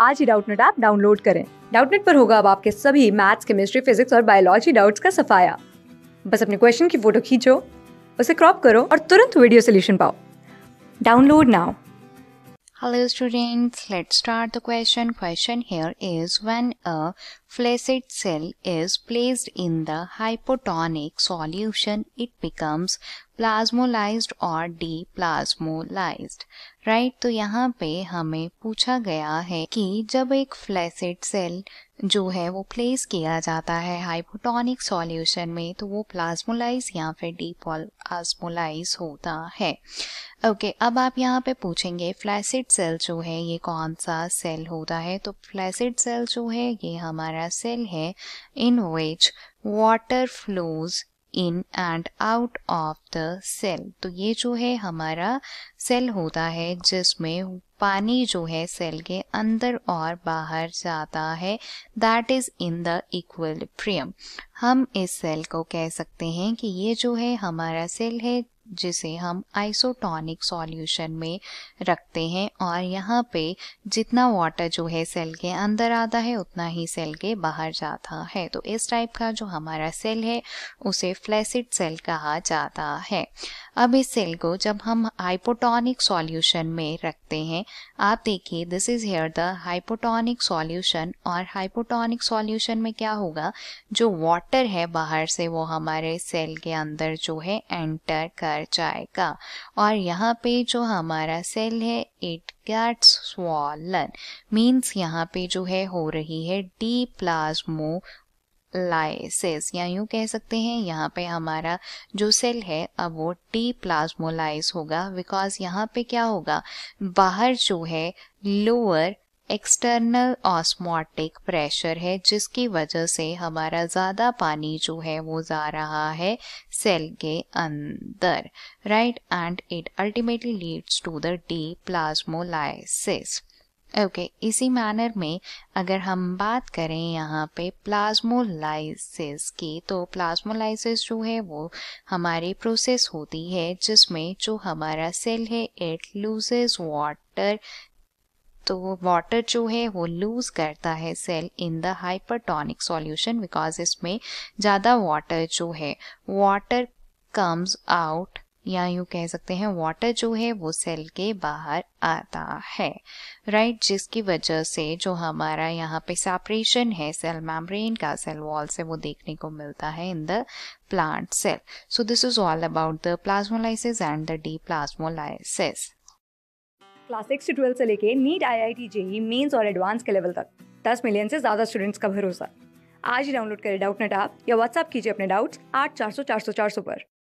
आज ही Doubtnut app download करें डाउटनेट पर होगा अब आपके सभी मैथ्स केमिस्ट्री फिजिक्स और बायोलॉजी डाउट्स का सफाया बस अपने क्वेश्चन की फोटो खींचो उसे क्रॉप करो और तुरंत वीडियो सोल्यूशन पाओ download now Hello students, let's start the question. Question here is when a flaccid cell is placed in the hypotonic solution, it becomes plasmolysed और डी प्लाज्मोलाइज्ड राइट तो यहाँ पे हमें पूछा गया है कि जब एक फ्लैसिड सेल जो है वो प्लेस किया जाता है हाइपोटोनिक सॉल्यूशन में तो वो प्लाज्मोलाइज या फिर प्लाज्मोलाइज होता है ओके okay, अब आप यहाँ पे पूछेंगे फ्लैसिड सेल जो है ये कौन सा सेल होता है तो फ्लैसिड सेल जो है ये हमारा सेल है in which water flows in and out of the cell तो ये जो है हमारा सेल होता है जिसमें पानी जो है सेल के अंदर और बाहर जाता है that is in the equal हम इस सेल को कह सकते हैं कि ये जो है हमारा सेल है जिसे हम आइसोटॉनिक सॉल्यूशन में रखते हैं और यहाँ पे जितना वाटर जो है सेल के अंदर आता है उतना ही सेल के बाहर जाता है तो इस टाइप का जो हमारा सेल है उसे फ्लैसिड सेल कहा जाता है अब इस सेल को जब हम हाइपोटोनिक सॉल्यूशन में रखते हैं आप देखिए this is here the hypotonic solution और हाइपोटोनिक सॉल्यूशन में क्या होगा जो वाटर है बाहर से वो हमारे सेल के अंदर जो है एंटर कर जाएगा और यहाँ पे जो हमारा सेल है इट गेट्स स्वॉलन मीन्स यहाँ पे जो है हो रही है डी प्लाज्मो लाइसिस या यूं कह सकते हैं यहाँ पे हमारा जो सेल है अब वो टी प्लाज्मोलाइज होगा बिकॉज यहाँ पे क्या होगा बाहर जो है लोअर एक्सटर्नल ऑस्मोटिक प्रेशर है जिसकी वजह से हमारा ज़्यादा पानी जो है वो जा रहा है सेल के अंदर right and it ultimately leads to the deplasmolysis okay okay, इसी मैनर में अगर हम बात करें यहाँ पे प्लाज्मोलाइसिस की तो प्लाज्मोलाइसिस जो है वो हमारी प्रोसेस होती है जिसमें जो हमारा सेल है इट लूजेज वाटर तो वाटर जो है वो लूज करता है cell in the hypertonic solution because इसमें ज़्यादा वाटर जो है वाटर कम्स आउट या यूँ कह सकते हैं वाटर जो है वो सेल के बाहर आता है राइट right? जिसकी वजह से जो हमारा यहाँ पे सेपरेशन है सेल मेम्ब्रेन का सेल वॉल से वो देखने को मिलता है in the plant cell so this is all about the plasmolysis and the deplasmolysis class six से ट्वेल्थ से लेके NEET I I T JEE mains और एडवांस के लेवल तक दस मिलियन से ज़्यादा स्टूडेंट्स का भरोसा आज ही डाउनलोड करें डाउट नेट आप या व्हाट्सअप कीजिए अपने डाउट्स आठ चार सौ चार सौ चार सौ पर